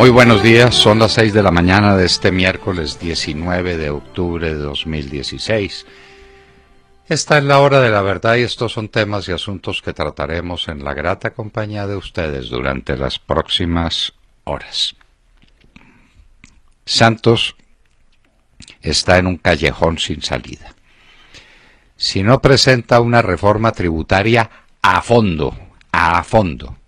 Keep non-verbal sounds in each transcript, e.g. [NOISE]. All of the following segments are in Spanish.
Muy buenos días, son las 6 de la mañana de este miércoles 19 de octubre de 2016. Esta es la hora de la verdad y estos son temas y asuntos que trataremos en la grata compañía de ustedes durante las próximas horas. Santos está en un callejón sin salida. Si no presenta una reforma tributaria a fondo, a fondo,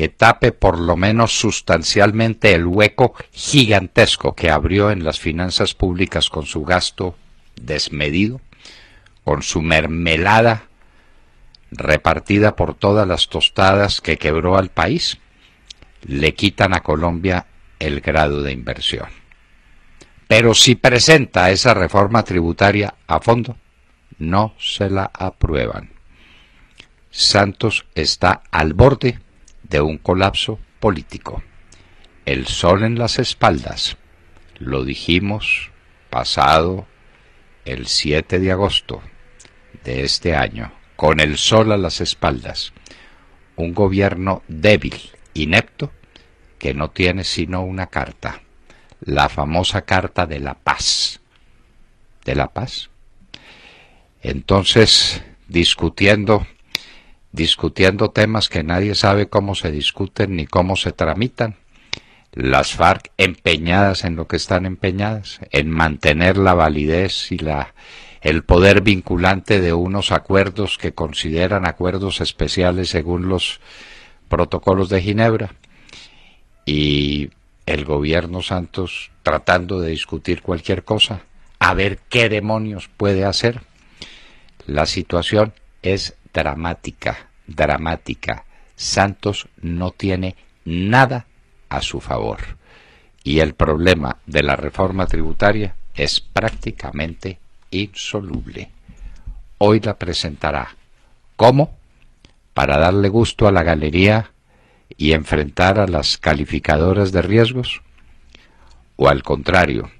que tape por lo menos sustancialmente el hueco gigantesco que abrió en las finanzas públicas con su gasto desmedido, con su mermelada repartida por todas las tostadas que quebró al país, le quitan a Colombia el grado de inversión. Pero si presenta esa reforma tributaria a fondo, no se la aprueban. Santos está al borde de un colapso político. El sol en las espaldas, lo dijimos pasado el 7 de agosto de este año, con el sol a las espaldas, un gobierno débil, inepto, que no tiene sino una carta, la famosa carta de la paz. ¿De la paz? Entonces, discutiendo discutiendo temas que nadie sabe cómo se discuten ni cómo se tramitan. Las FARC empeñadas en lo que están empeñadas, en mantener la validez y el poder vinculante de unos acuerdos que consideran acuerdos especiales según los protocolos de Ginebra. Y el gobierno Santos tratando de discutir cualquier cosa, a ver qué demonios puede hacer. La situación es dramática dramática. Santos no tiene nada a su favor. Y el problema de la reforma tributaria es prácticamente insoluble. Hoy la presentará. ¿Cómo? Para darle gusto a la galería y enfrentar a las calificadoras de riesgos? ¿O al contrario,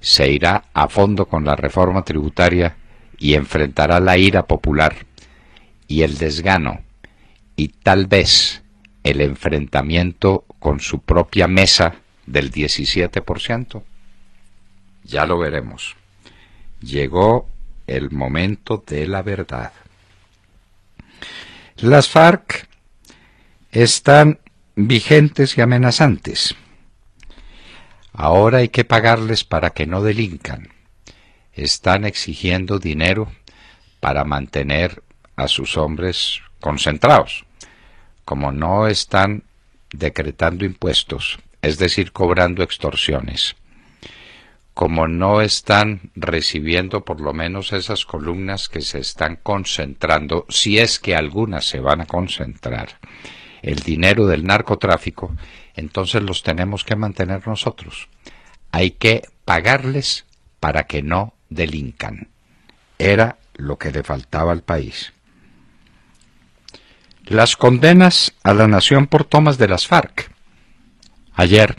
se irá a fondo con la reforma tributaria y enfrentará la ira popular y el desgano y tal vez el enfrentamiento con su propia mesa del 17%? Ya lo veremos. Llegó el momento de la verdad. Las FARC están vigentes y amenazantes. Ahora hay que pagarles para que no delincan. Están exigiendo dinero para mantener a sus hombres concentrados. Como no están decretando impuestos, es decir, cobrando extorsiones, como no están recibiendo por lo menos esas columnas que se están concentrando, si es que algunas se van a concentrar, el dinero del narcotráfico, entonces los tenemos que mantener nosotros. Hay que pagarles para que no delincan. Era lo que le faltaba al país. Las condenas a la nación por tomas de las FARC. Ayer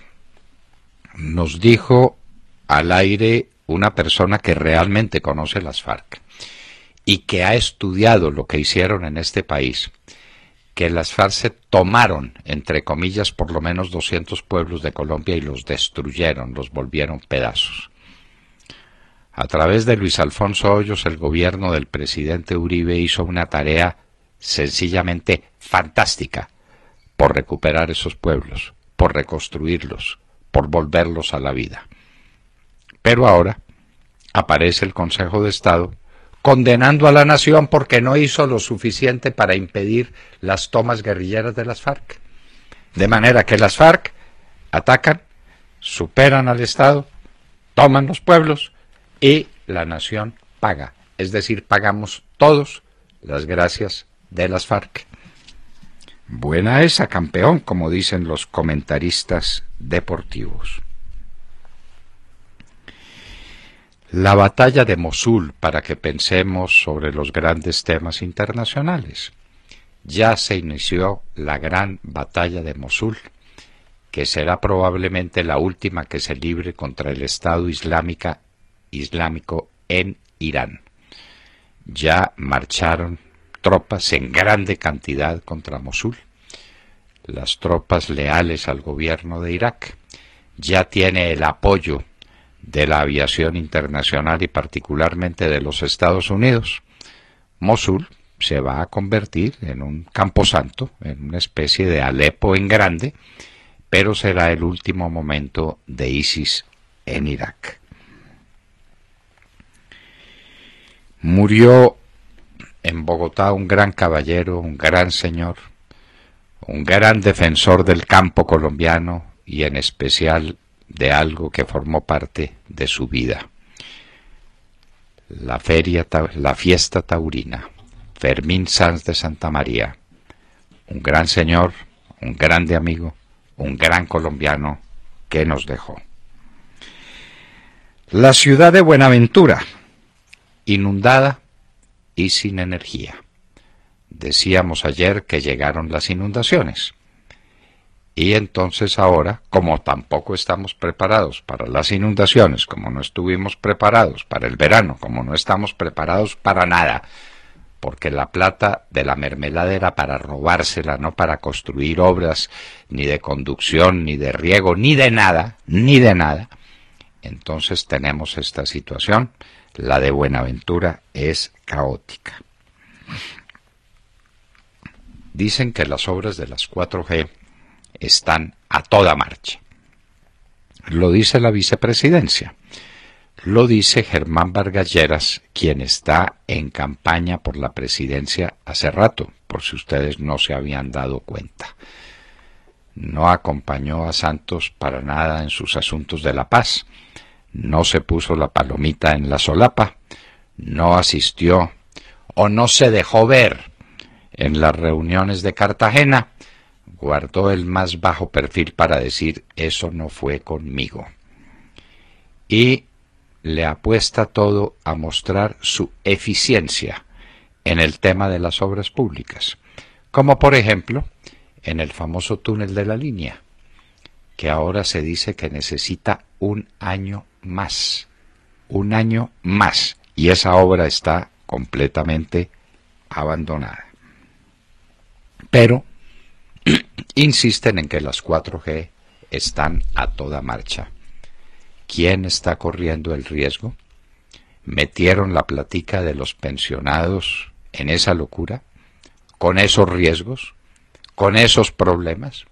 nos dijo al aire una persona que realmente conoce las FARC y que ha estudiado lo que hicieron en este país, que las FARC se tomaron, entre comillas, por lo menos 200 pueblos de Colombia y los destruyeron, los volvieron pedazos. A través de Luis Alfonso Hoyos, el gobierno del presidente Uribe hizo una tarea sencillamente fantástica por recuperar esos pueblos, por reconstruirlos, por volverlos a la vida. Pero ahora aparece el Consejo de Estado condenando a la nación porque no hizo lo suficiente para impedir las tomas guerrilleras de las FARC. De manera que las FARC atacan, superan al Estado, toman los pueblos y la nación paga. Es decir, pagamos todos las gracias de las FARC. Buena esa, campeón, como dicen los comentaristas deportivos. La batalla de Mosul para que pensemos sobre los grandes temas internacionales. Ya se inició la gran batalla de Mosul, que será probablemente la última que se libre contra el Estado Islámico en Irán. Ya marcharon tropas en grande cantidad contra Mosul. Las tropas leales al gobierno de Irak ya tiene el apoyo de la aviación internacional y particularmente de los Estados Unidos. Mosul se va a convertir en un camposanto, en una especie de Alepo en grande, pero será el último momento de ISIS en Irak. Murió en Bogotá un gran caballero, un gran señor, un gran defensor del campo colombiano y en especial de algo que formó parte de su vida. La feria, la fiesta taurina, Fermín Sanz de Santa María, un gran señor, un grande amigo, un gran colombiano que nos dejó. La ciudad de Buenaventura, inundada y sin energía. Decíamos ayer que llegaron las inundaciones. Y entonces ahora, como tampoco estamos preparados para las inundaciones, como no estuvimos preparados para el verano, como no estamos preparados para nada, porque la plata de la mermelada era para robársela, no para construir obras ni de conducción, ni de riego, ni de nada, ni de nada, entonces tenemos esta situación la de Buenaventura es caótica. Dicen que las obras de las 4G están a toda marcha. Lo dice la vicepresidencia. Lo dice Germán Vargas quien está en campaña por la presidencia hace rato, por si ustedes no se habían dado cuenta. No acompañó a Santos para nada en sus asuntos de la paz no se puso la palomita en la solapa, no asistió o no se dejó ver en las reuniones de Cartagena, guardó el más bajo perfil para decir eso no fue conmigo. Y le apuesta todo a mostrar su eficiencia en el tema de las obras públicas, como por ejemplo en el famoso túnel de la línea, que ahora se dice que necesita un año más, un año más, y esa obra está completamente abandonada. Pero [CLEARS THROAT] insisten en que las 4G están a toda marcha. ¿Quién está corriendo el riesgo? ¿Metieron la platica de los pensionados en esa locura? ¿Con esos riesgos? ¿Con esos problemas?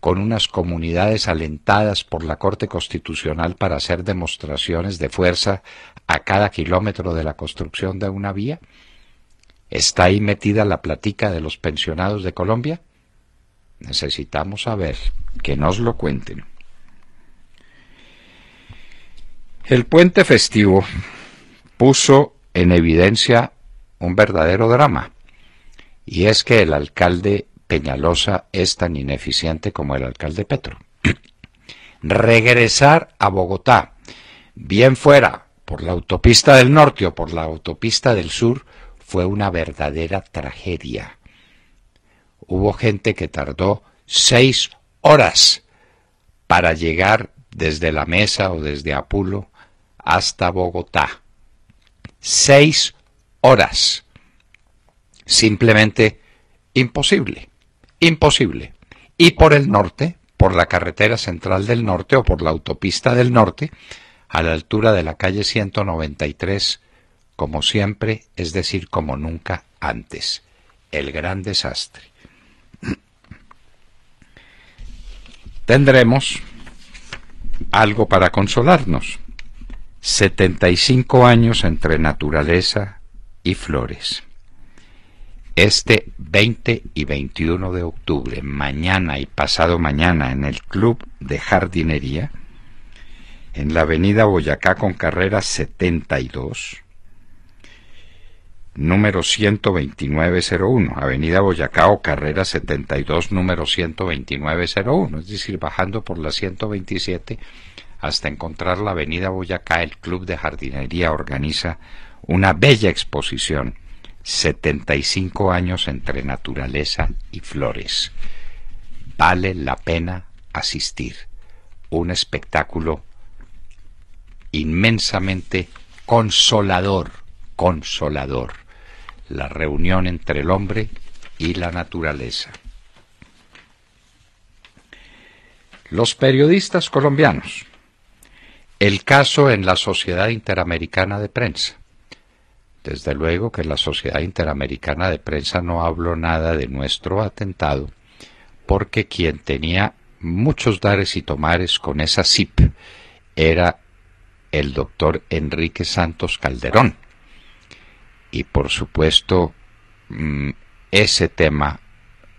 con unas comunidades alentadas por la Corte Constitucional para hacer demostraciones de fuerza a cada kilómetro de la construcción de una vía? ¿Está ahí metida la platica de los pensionados de Colombia? Necesitamos saber, que nos lo cuenten. El puente festivo puso en evidencia un verdadero drama, y es que el alcalde Peñalosa es tan ineficiente como el alcalde Petro. [CLEARS THROAT] Regresar a Bogotá, bien fuera, por la autopista del norte o por la autopista del sur, fue una verdadera tragedia. Hubo gente que tardó seis horas para llegar desde la mesa o desde Apulo hasta Bogotá. Seis horas. Simplemente imposible. Imposible. Y por el norte, por la carretera central del norte o por la autopista del norte, a la altura de la calle 193, como siempre, es decir, como nunca antes. El gran desastre. [CLEARS THROAT] Tendremos algo para consolarnos. 75 años entre naturaleza y flores este 20 y 21 de octubre, mañana y pasado mañana, en el Club de Jardinería, en la avenida Boyacá con carrera 72, número 12901, avenida Boyacá o carrera 72, número 12901, es decir, bajando por la 127 hasta encontrar la avenida Boyacá, el Club de Jardinería organiza una bella exposición 75 años entre naturaleza y flores. Vale la pena asistir. Un espectáculo inmensamente consolador, consolador. La reunión entre el hombre y la naturaleza. Los periodistas colombianos. El caso en la Sociedad Interamericana de Prensa. Desde luego que la Sociedad Interamericana de Prensa no habló nada de nuestro atentado, porque quien tenía muchos dares y tomares con esa SIP era el doctor Enrique Santos Calderón. Y por supuesto, mm, ese tema,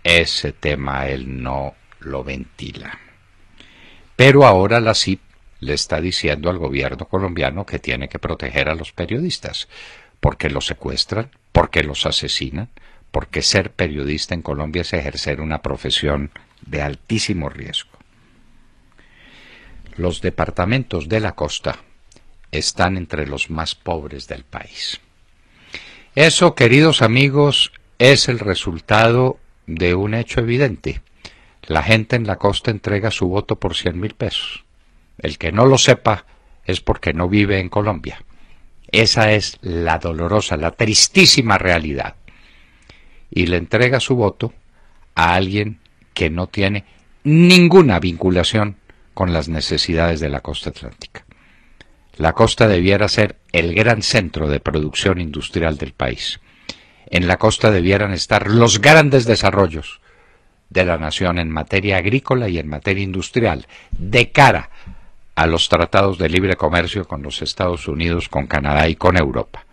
ese tema él no lo ventila. Pero ahora la CIP le está diciendo al gobierno colombiano que tiene que proteger a los periodistas, porque los secuestran? porque los asesinan? Porque ser periodista en Colombia es ejercer una profesión de altísimo riesgo. Los departamentos de la costa están entre los más pobres del país. Eso, queridos amigos, es el resultado de un hecho evidente. La gente en la costa entrega su voto por 100 mil pesos. El que no lo sepa es porque no vive en Colombia. Esa es la dolorosa, la tristísima realidad. Y le entrega su voto a alguien que no tiene ninguna vinculación con las necesidades de la costa atlántica. La costa debiera ser el gran centro de producción industrial del país. En la costa debieran estar los grandes desarrollos de la nación en materia agrícola y en materia industrial, de cara a los tratados de libre comercio con los Estados Unidos, con Canadá y con Europa.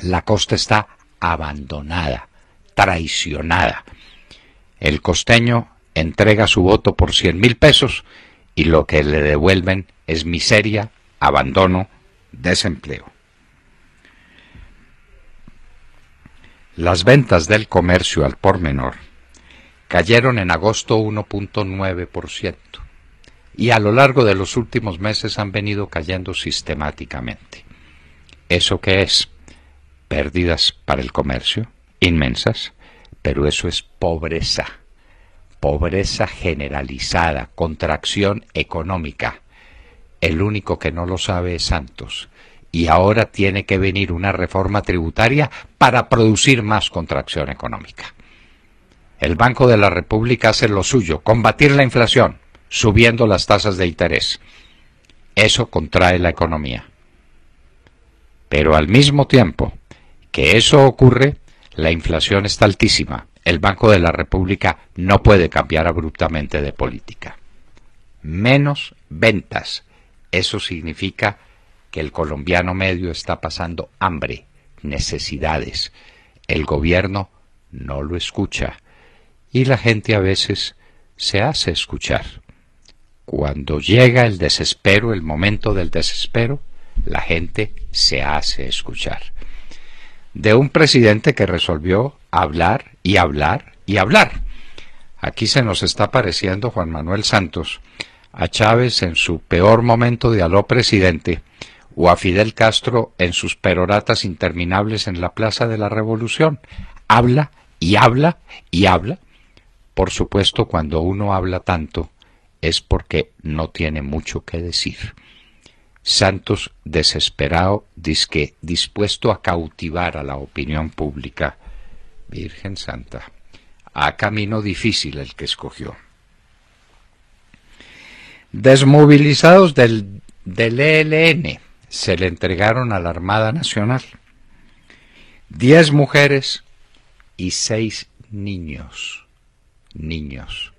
La costa está abandonada, traicionada. El costeño entrega su voto por 100 mil pesos y lo que le devuelven es miseria, abandono, desempleo. Las ventas del comercio al por menor cayeron en agosto 1.9% y a lo largo de los últimos meses han venido cayendo sistemáticamente. ¿Eso qué es? Pérdidas para el comercio, inmensas, pero eso es pobreza, pobreza generalizada, contracción económica. El único que no lo sabe es Santos. Y ahora tiene que venir una reforma tributaria para producir más contracción económica. El Banco de la República hace lo suyo, combatir la inflación subiendo las tasas de interés. Eso contrae la economía. Pero al mismo tiempo que eso ocurre, la inflación está altísima. El Banco de la República no puede cambiar abruptamente de política. Menos ventas. Eso significa que el colombiano medio está pasando hambre, necesidades. El gobierno no lo escucha y la gente a veces se hace escuchar. Cuando llega el desespero, el momento del desespero, la gente se hace escuchar. De un presidente que resolvió hablar y hablar y hablar. Aquí se nos está pareciendo Juan Manuel Santos a Chávez en su peor momento de aló presidente o a Fidel Castro en sus peroratas interminables en la Plaza de la Revolución. Habla y habla y habla. Por supuesto, cuando uno habla tanto, es porque no tiene mucho que decir. Santos, desesperado, disque dispuesto a cautivar a la opinión pública. Virgen Santa, a camino difícil el que escogió. Desmovilizados del, del ELN, se le entregaron a la Armada Nacional. Diez mujeres y seis niños. Niños.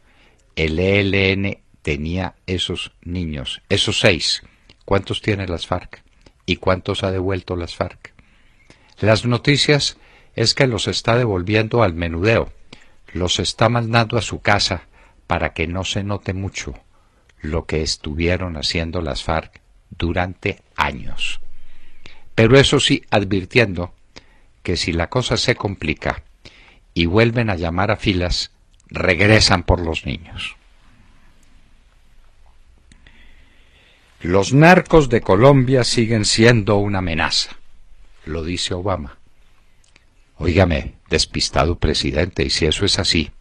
El ELN tenía esos niños, esos seis. ¿Cuántos tiene las FARC? ¿Y cuántos ha devuelto las FARC? Las noticias es que los está devolviendo al menudeo, los está mandando a su casa para que no se note mucho lo que estuvieron haciendo las FARC durante años. Pero eso sí, advirtiendo que si la cosa se complica y vuelven a llamar a filas, regresan por los niños. Los narcos de Colombia siguen siendo una amenaza, lo dice Obama. Óigame, despistado presidente, y si eso es así,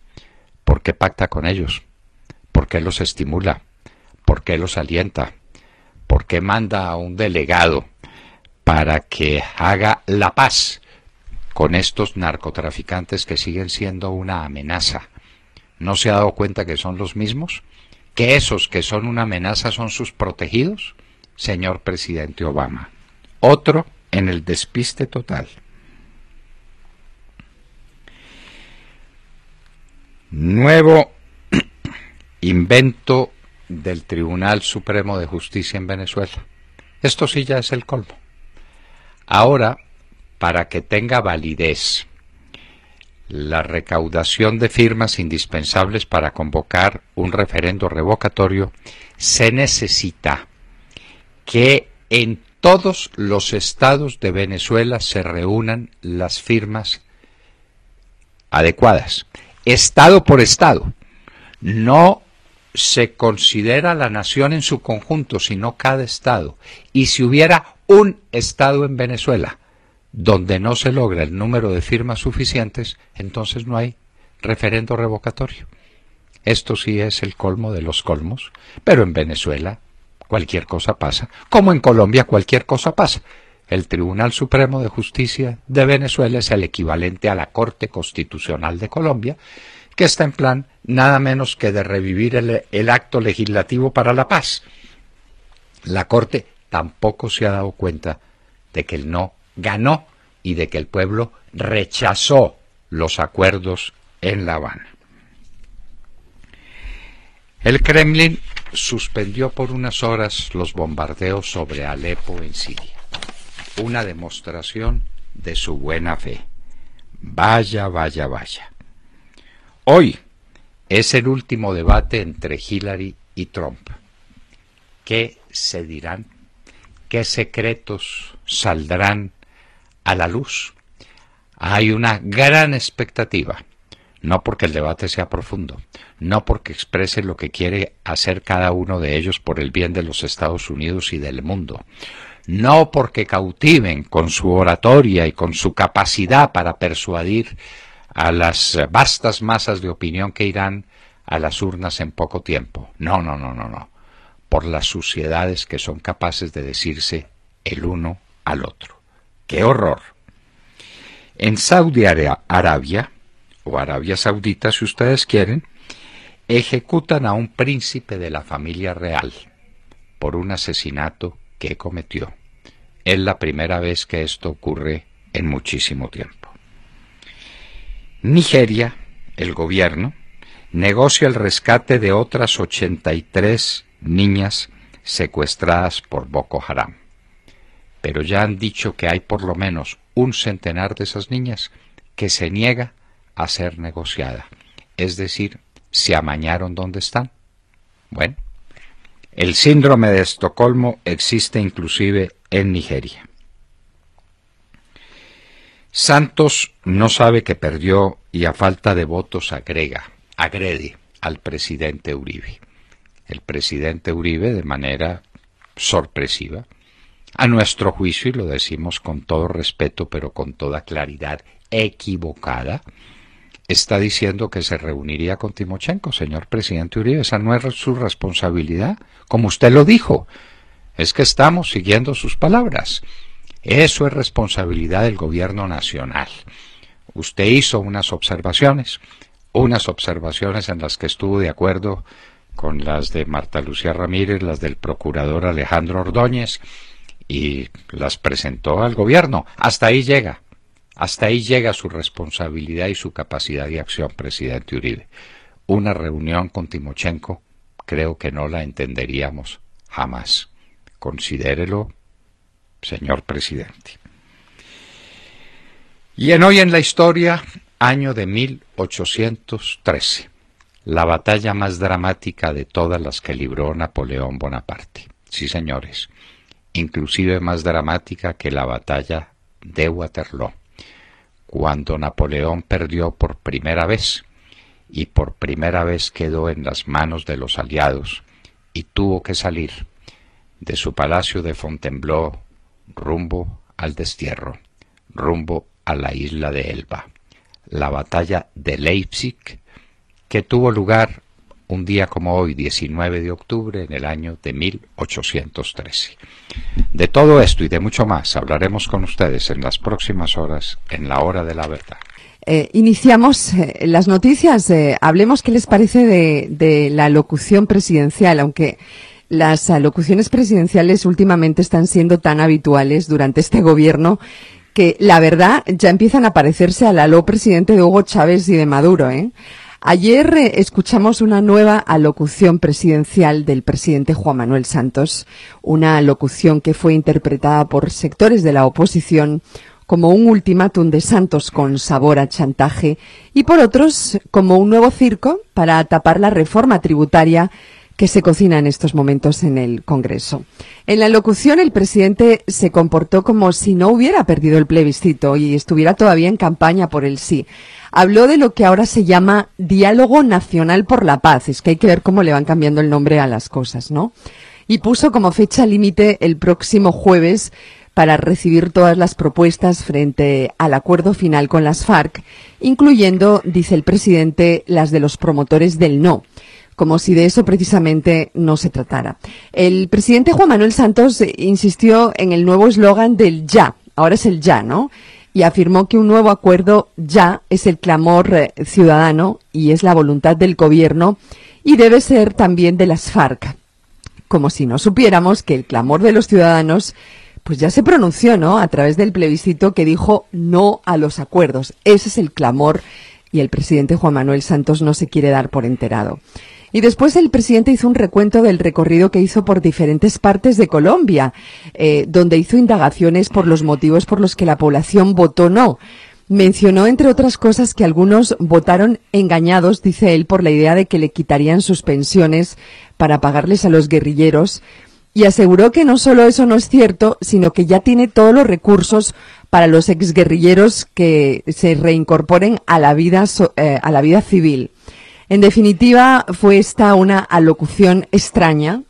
¿por qué pacta con ellos? ¿Por qué los estimula? ¿Por qué los alienta? ¿Por qué manda a un delegado para que haga la paz con estos narcotraficantes que siguen siendo una amenaza? ¿No se ha dado cuenta que son los mismos? que esos que son una amenaza son sus protegidos, señor presidente Obama. Otro en el despiste total. Nuevo [CLEARS THROAT] invento del Tribunal Supremo de Justicia en Venezuela. Esto sí ya es el colmo. Ahora, para que tenga validez la recaudación de firmas indispensables para convocar un referendo revocatorio, se necesita que en todos los estados de Venezuela se reúnan las firmas adecuadas, estado por estado. No se considera la nación en su conjunto, sino cada estado. Y si hubiera un estado en Venezuela donde no se logra el número de firmas suficientes, entonces no hay referendo revocatorio. Esto sí es el colmo de los colmos, pero en Venezuela cualquier cosa pasa, como en Colombia cualquier cosa pasa. El Tribunal Supremo de Justicia de Venezuela es el equivalente a la Corte Constitucional de Colombia, que está en plan nada menos que de revivir el, acto legislativo para la paz. La Corte tampoco se ha dado cuenta de que el no ganó y de que el pueblo rechazó los acuerdos en La Habana. El Kremlin suspendió por unas horas los bombardeos sobre Alepo en Siria, una demostración de su buena fe. Vaya, vaya, vaya. Hoy es el último debate entre Hillary y Trump. ¿Qué se dirán? ¿Qué secretos saldrán a la luz. Hay una gran expectativa, no porque el debate sea profundo, no porque exprese lo que quiere hacer cada uno de ellos por el bien de los Estados Unidos y del mundo, no porque cautiven con su oratoria y con su capacidad para persuadir a las vastas masas de opinión que irán a las urnas en poco tiempo. No, no, no, no, no. Por las suciedades que son capaces de decirse el uno al otro. ¡Qué horror! En Saudi Arabia, o Arabia Saudita si ustedes quieren, ejecutan a un príncipe de la familia real por un asesinato que cometió. Es la primera vez que esto ocurre en muchísimo tiempo. Nigeria, el gobierno, negocia el rescate de otras 83 niñas secuestradas por Boko Haram pero ya han dicho que hay por lo menos un centenar de esas niñas que se niega a ser negociada. Es decir, se amañaron donde están. Bueno, el síndrome de Estocolmo existe inclusive en Nigeria. Santos no sabe que perdió y a falta de votos agrega, agrede al presidente Uribe. El presidente Uribe, de manera sorpresiva, a nuestro juicio, y lo decimos con todo respeto, pero con toda claridad equivocada, está diciendo que se reuniría con Timochenko, señor presidente Uribe. Esa no es su responsabilidad, como usted lo dijo. Es que estamos siguiendo sus palabras. Eso es responsabilidad del gobierno nacional. Usted hizo unas observaciones, unas observaciones en las que estuvo de acuerdo con las de Marta Lucía Ramírez, las del procurador Alejandro Ordóñez, y las presentó al gobierno. Hasta ahí llega. Hasta ahí llega su responsabilidad y su capacidad de acción, presidente Uribe. Una reunión con Timochenko creo que no la entenderíamos jamás. Considérelo, señor presidente. Y en hoy en la historia, año de 1813, la batalla más dramática de todas las que libró Napoleón Bonaparte. Sí, señores, inclusive más dramática que la batalla de Waterloo, cuando Napoleón perdió por primera vez y por primera vez quedó en las manos de los aliados y tuvo que salir de su palacio de Fontainebleau rumbo al destierro, rumbo a la isla de Elba. La batalla de Leipzig, que tuvo lugar un día como hoy, 19 de octubre, en el año de 1813. De todo esto y de mucho más hablaremos con ustedes en las próximas horas, en la hora de la verdad. Eh, iniciamos eh, las noticias. Eh, hablemos qué les parece de, la locución presidencial, aunque las locuciones presidenciales últimamente están siendo tan habituales durante este gobierno que la verdad ya empiezan a parecerse a la lo presidente de Hugo Chávez y de Maduro, ¿eh? Ayer eh, escuchamos una nueva alocución presidencial del presidente Juan Manuel Santos, una alocución que fue interpretada por sectores de la oposición como un ultimátum de Santos con sabor a chantaje y por otros como un nuevo circo para tapar la reforma tributaria que se cocina en estos momentos en el Congreso. En la locución, el presidente se comportó como si no hubiera perdido el plebiscito y estuviera todavía en campaña por el sí. Habló de lo que ahora se llama Diálogo Nacional por la Paz. Es que hay que ver cómo le van cambiando el nombre a las cosas, ¿no? Y puso como fecha límite el próximo jueves para recibir todas las propuestas frente al acuerdo final con las FARC, incluyendo, dice el presidente, las de los promotores del no como si de eso precisamente no se tratara. El presidente Juan Manuel Santos eh, insistió en el nuevo eslogan del ya, ahora es el ya, ¿no? Y afirmó que un nuevo acuerdo ya es el clamor eh, ciudadano y es la voluntad del gobierno y debe ser también de las FARC. Como si no supiéramos que el clamor de los ciudadanos pues ya se pronunció, ¿no? A través del plebiscito que dijo no a los acuerdos. Ese es el clamor y el presidente Juan Manuel Santos no se quiere dar por enterado. Y después el presidente hizo un recuento del recorrido que hizo por diferentes partes de Colombia, eh, donde hizo indagaciones por los motivos por los que la población votó no. Mencionó, entre otras cosas, que algunos votaron engañados, dice él, por la idea de que le quitarían sus pensiones para pagarles a los guerrilleros y aseguró que no solo eso no es cierto, sino que ya tiene todos los recursos para los exguerrilleros que se reincorporen a la vida, eh, a la vida civil. En definitiva, fue esta una alocución extraña,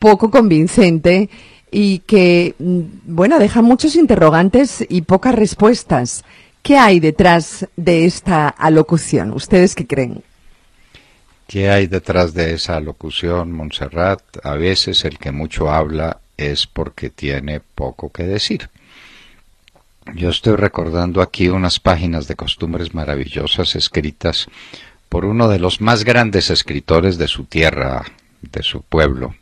poco convincente y que, mm, bueno, deja muchos interrogantes y pocas respuestas. ¿Qué hay detrás de esta alocución? ¿Ustedes qué creen? ¿Qué hay detrás de esa alocución, Montserrat? A veces el que mucho habla es porque tiene poco que decir. Yo estoy recordando aquí unas páginas de costumbres maravillosas escritas por uno de los más grandes escritores de su tierra, de su pueblo,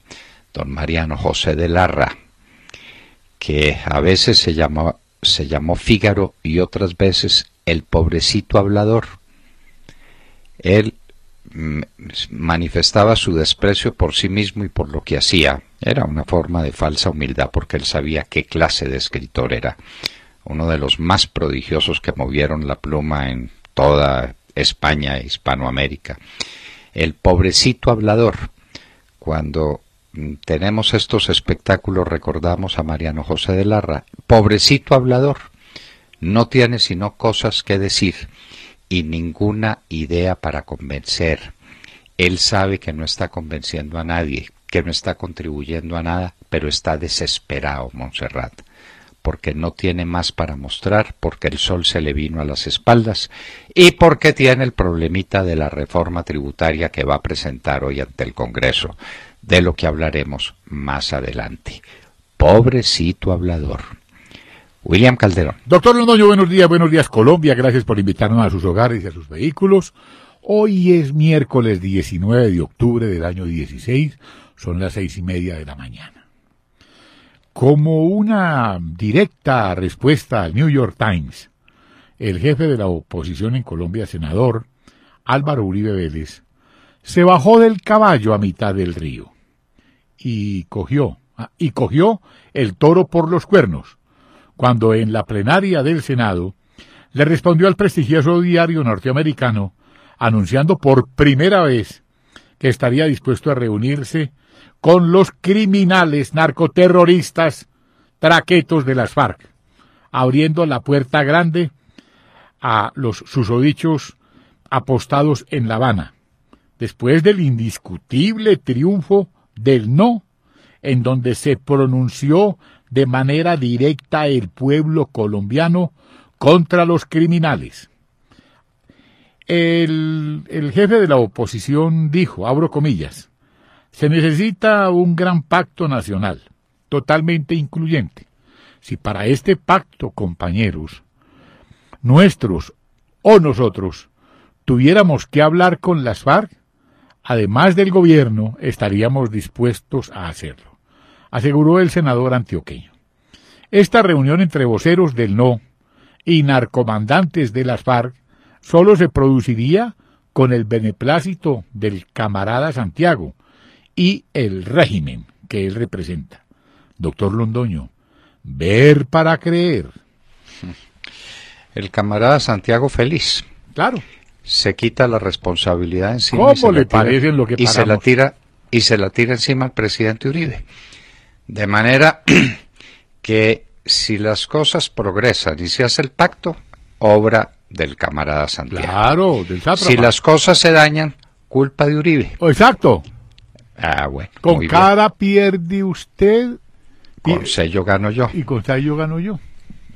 don Mariano José de Larra, que a veces se llamó, se llamó Fígaro y otras veces el pobrecito hablador. Él mm, manifestaba su desprecio por sí mismo y por lo que hacía. Era una forma de falsa humildad porque él sabía qué clase de escritor era. Uno de los más prodigiosos que movieron la pluma en toda España e Hispanoamérica. El pobrecito hablador, cuando tenemos estos espectáculos, recordamos a Mariano José de Larra, pobrecito hablador, no tiene sino cosas que decir y ninguna idea para convencer. Él sabe que no está convenciendo a nadie, que no está contribuyendo a nada, pero está desesperado, Montserrat porque no tiene más para mostrar, porque el sol se le vino a las espaldas y porque tiene el problemita de la reforma tributaria que va a presentar hoy ante el Congreso, de lo que hablaremos más adelante. Pobrecito hablador. William Calderón. Doctor Londoño, buenos días, buenos días Colombia, gracias por invitarnos a sus hogares y a sus vehículos. Hoy es miércoles 19 de octubre del año 16, son las seis y media de la mañana. Como una directa respuesta al New York Times, el jefe de la oposición en Colombia, senador Álvaro Uribe Vélez, se bajó del caballo a mitad del río y cogió, ah, y cogió el toro por los cuernos, cuando en la plenaria del Senado le respondió al prestigioso diario norteamericano anunciando por primera vez que estaría dispuesto a reunirse con los criminales narcoterroristas traquetos de las FARC, abriendo la puerta grande a los susodichos apostados en La Habana, después del indiscutible triunfo del no, en donde se pronunció de manera directa el pueblo colombiano contra los criminales. El, el jefe de la oposición dijo, abro comillas, se necesita un gran pacto nacional, totalmente incluyente. Si para este pacto, compañeros, nuestros o nosotros tuviéramos que hablar con las FARC, además del gobierno, estaríamos dispuestos a hacerlo, aseguró el senador antioqueño. Esta reunión entre voceros del no y narcomandantes de las FARC solo se produciría con el beneplácito del camarada Santiago, y el régimen que él representa. Doctor Londoño, ver para creer. [LAUGHS] El camarada Santiago Feliz. Claro. Se quita la responsabilidad encima. y se le parece lo que y se la tira Y se la tira encima al presidente Uribe. De manera [CLEARS THROAT] que si las cosas progresan y se hace el pacto, obra del camarada Santiago. Claro, del Si las cosas se dañan, culpa de Uribe. Exacto. Ah, con cada pierde usted. Con gano yo. Y con gano yo.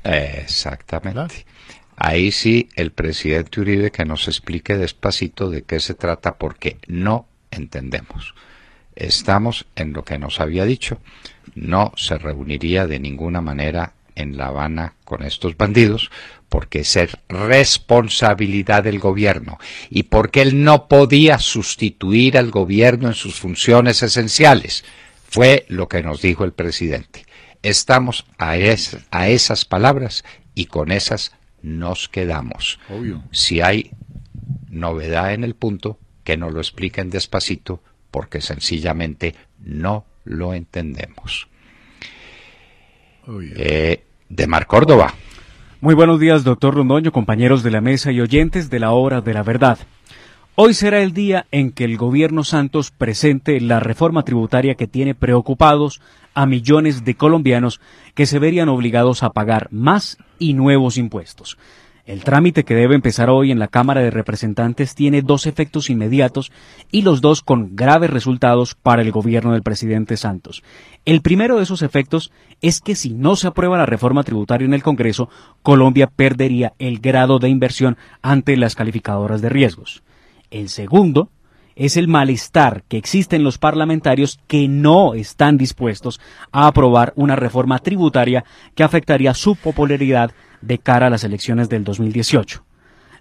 Exactamente. Ahí sí, el presidente Uribe que nos explique despacito de qué se trata, porque no entendemos. Estamos en lo que nos había dicho. No se reuniría de ninguna manera en La Habana con estos bandidos, porque es responsabilidad del gobierno y porque él no podía sustituir al gobierno en sus funciones esenciales. Fue lo que nos dijo el presidente. Estamos a, a esas palabras y con esas nos quedamos. Si hay novedad en el punto, que nos lo expliquen despacito, porque sencillamente no lo entendemos de Mar Córdoba. Muy buenos días, doctor Londoño, compañeros de la mesa y oyentes de la Hora de la Verdad. Hoy será el día en que el gobierno Santos presente la reforma tributaria que tiene preocupados a millones de colombianos que se verían obligados a pagar más y nuevos impuestos. El trámite que debe empezar hoy en la Cámara de Representantes tiene dos efectos inmediatos y los dos con graves resultados para el gobierno del presidente Santos. El primero de esos efectos es que si no se aprueba la reforma tributaria en el Congreso, Colombia perdería el grado de inversión ante las calificadoras de riesgos. El segundo es el malestar que existe en los parlamentarios que no están dispuestos a aprobar una reforma tributaria que afectaría su popularidad de cara a las elecciones del 2018.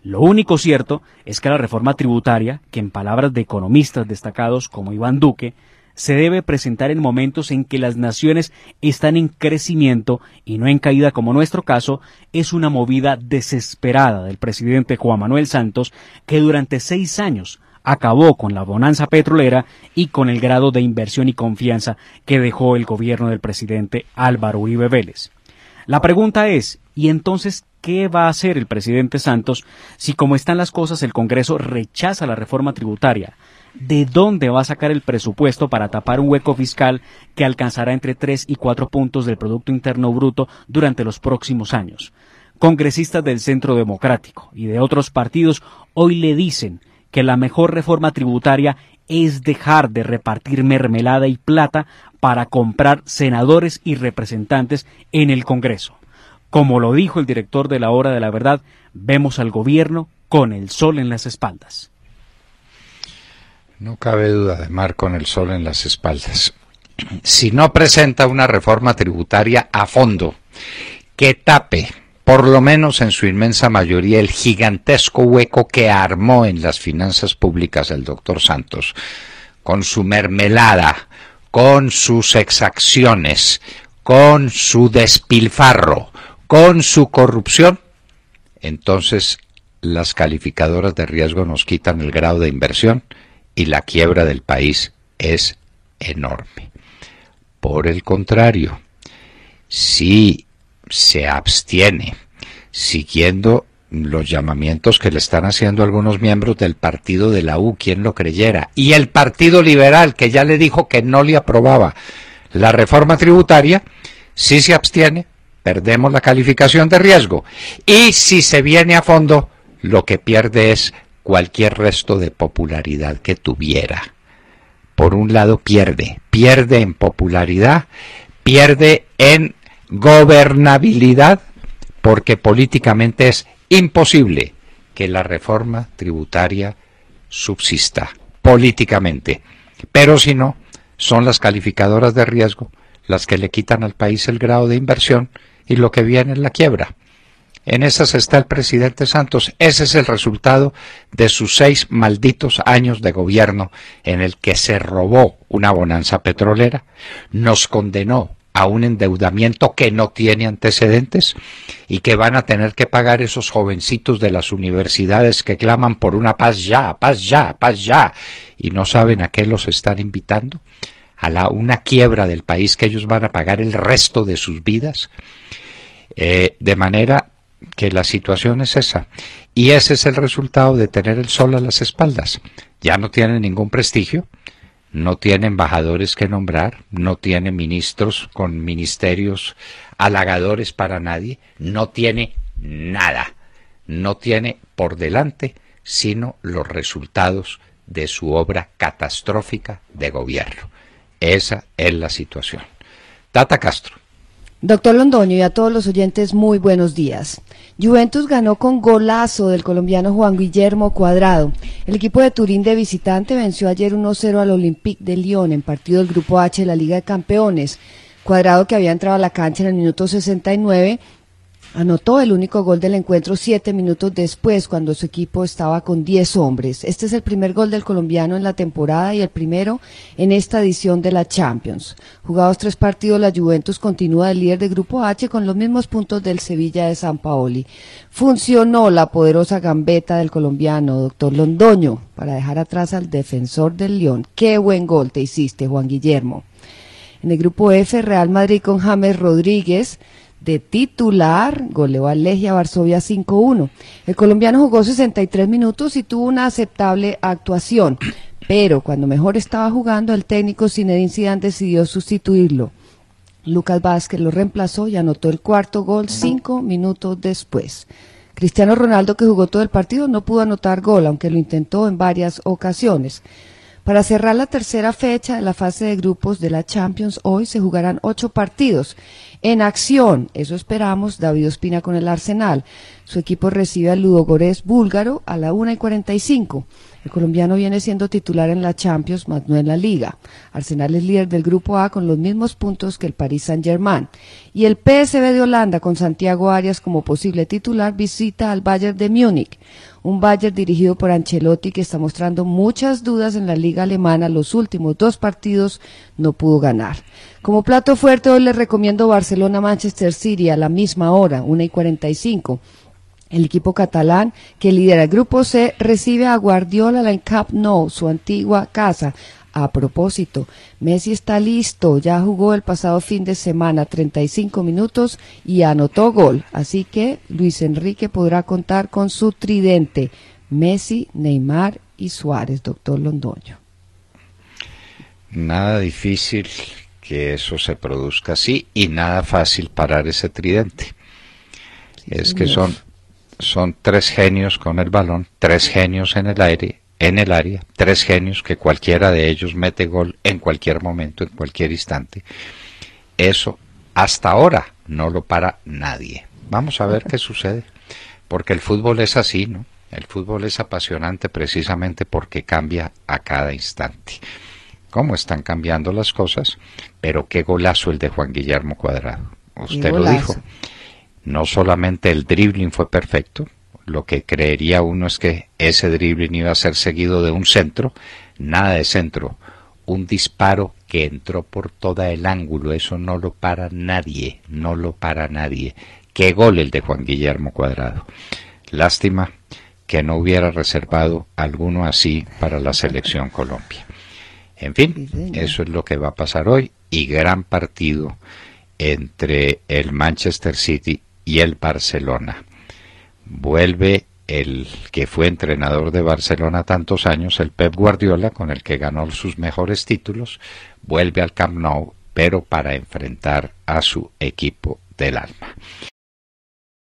Lo único cierto es que la reforma tributaria, que en palabras de economistas destacados como Iván Duque, se debe presentar en momentos en que las naciones están en crecimiento y no en caída como nuestro caso, es una movida desesperada del presidente Juan Manuel Santos, que durante seis años acabó con la bonanza petrolera y con el grado de inversión y confianza que dejó el gobierno del presidente Álvaro Uribe Vélez. La pregunta es, y entonces, ¿qué va a hacer el presidente Santos si, como están las cosas, el Congreso rechaza la reforma tributaria? ¿De dónde va a sacar el presupuesto para tapar un hueco fiscal que alcanzará entre 3 y 4 puntos del Producto Interno Bruto durante los próximos años? Congresistas del Centro Democrático y de otros partidos hoy le dicen que la mejor reforma tributaria es dejar de repartir mermelada y plata para comprar senadores y representantes en el Congreso. Como lo dijo el director de la Hora de la Verdad, vemos al gobierno con el sol en las espaldas. No cabe duda de mar con el sol en las espaldas. [CLEARS THROAT] Si no presenta una reforma tributaria a fondo que tape, por lo menos en su inmensa mayoría, el gigantesco hueco que armó en las finanzas públicas el doctor Santos, con su mermelada, con sus exacciones, con su despilfarro, con su corrupción, entonces las calificadoras de riesgo nos quitan el grado de inversión y la quiebra del país es enorme. Por el contrario, si se abstiene siguiendo los llamamientos que le están haciendo algunos miembros del partido de la U, quien lo creyera, y el Partido Liberal, que ya le dijo que no le aprobaba la reforma tributaria, si se abstiene, perdemos la calificación de riesgo. Y si se viene a fondo, lo que pierde es cualquier resto de popularidad que tuviera. Por un lado pierde, pierde en popularidad, pierde en gobernabilidad, porque políticamente es imposible que la reforma tributaria subsista políticamente. Pero si no, son las calificadoras de riesgo las que le quitan al país el grado de inversión y lo que viene es la quiebra. En esas está el presidente Santos. Ese es el resultado de sus seis malditos años de gobierno en el que se robó una bonanza petrolera, nos condenó a un endeudamiento que no tiene antecedentes y que van a tener que pagar esos jovencitos de las universidades que claman por una paz ya, paz ya, paz ya, y no saben a qué los están invitando a una quiebra del país que ellos van a pagar el resto de sus vidas. Eh, de manera que la situación es esa. Y ese es el resultado de tener el sol a las espaldas. Ya no tiene ningún prestigio, no tiene embajadores que nombrar, no tiene ministros con ministerios halagadores para nadie, no tiene nada, no tiene por delante sino los resultados de su obra catastrófica de gobierno. Esa es la situación. Tata Castro. Doctor Londoño y a todos los oyentes, muy buenos días. Juventus ganó con golazo del colombiano Juan Guillermo Cuadrado. El equipo de Turín de visitante venció ayer 1-0 al Olympique de Lyon en partido del Grupo H de la Liga de Campeones. Cuadrado que había entrado a la cancha en el minuto 69 Anotó el único gol del encuentro siete minutos después, cuando su equipo estaba con diez hombres. Este es el primer gol del colombiano en la temporada y el primero en esta edición de la Champions. Jugados tres partidos, la Juventus continúa el líder de Grupo H con los mismos puntos del Sevilla de San Paoli. Funcionó la poderosa gambeta del colombiano, doctor Londoño, para dejar atrás al defensor del León. Qué buen gol te hiciste, Juan Guillermo. En el grupo F, Real Madrid con James Rodríguez de titular, goleó a Legia Varsovia 5-1. El colombiano jugó 63 minutos y tuvo una aceptable actuación, pero cuando mejor estaba jugando, el técnico Zinedine Zidane decidió sustituirlo. Lucas Vázquez lo reemplazó y anotó el cuarto gol cinco minutos después. Cristiano Ronaldo, que jugó todo el partido, no pudo anotar gol, aunque lo intentó en varias ocasiones. Para cerrar la tercera fecha de la fase de grupos de la Champions, hoy se jugarán ocho partidos. En acción, eso esperamos, David Espina con el Arsenal. Su equipo recibe al Ludogorets búlgaro a la 1 y 45. El colombiano viene siendo titular en la Champions, más no en la Liga. Arsenal es líder del Grupo A con los mismos puntos que el Paris Saint-Germain. Y el PSV de Holanda, con Santiago Arias como posible titular, visita al Bayern de Múnich. Un Bayern dirigido por Ancelotti que está mostrando muchas dudas en la Liga Alemana. Los últimos dos partidos no pudo ganar. Como plato fuerte, hoy les recomiendo Barcelona-Manchester City a la misma hora, 1 y 45. El equipo catalán que lidera el grupo C recibe a Guardiola en Camp Nou, su antigua casa. A propósito, Messi está listo, ya jugó el pasado fin de semana 35 minutos y anotó gol, así que Luis Enrique podrá contar con su tridente, Messi, Neymar y Suárez, doctor Londoño. Nada difícil que eso se produzca así y nada fácil parar ese tridente. es que son son tres genios con el balón, tres genios en el aire, en el área, tres genios que cualquiera de ellos mete gol en cualquier momento, en cualquier instante. Eso hasta ahora no lo para nadie. Vamos a ver qué sucede, porque el fútbol es así, ¿no? El fútbol es apasionante precisamente porque cambia a cada instante. ¿Cómo están cambiando las cosas? Pero qué golazo el de Juan Guillermo Cuadrado. Usted lo dijo no solamente el dribbling fue perfecto, lo que creería uno es que ese dribbling iba a ser seguido de un centro, nada de centro, un disparo que entró por todo el ángulo, eso no lo para nadie, no lo para nadie. Qué gol el de Juan Guillermo Cuadrado. Lástima que no hubiera reservado alguno así para la selección Colombia. En fin, eso es lo que va a pasar hoy y gran partido entre el Manchester City y el Barcelona. Vuelve el que fue entrenador de Barcelona tantos años, el Pep Guardiola, con el que ganó sus mejores títulos, vuelve al Camp Nou, pero para enfrentar a su equipo del alma.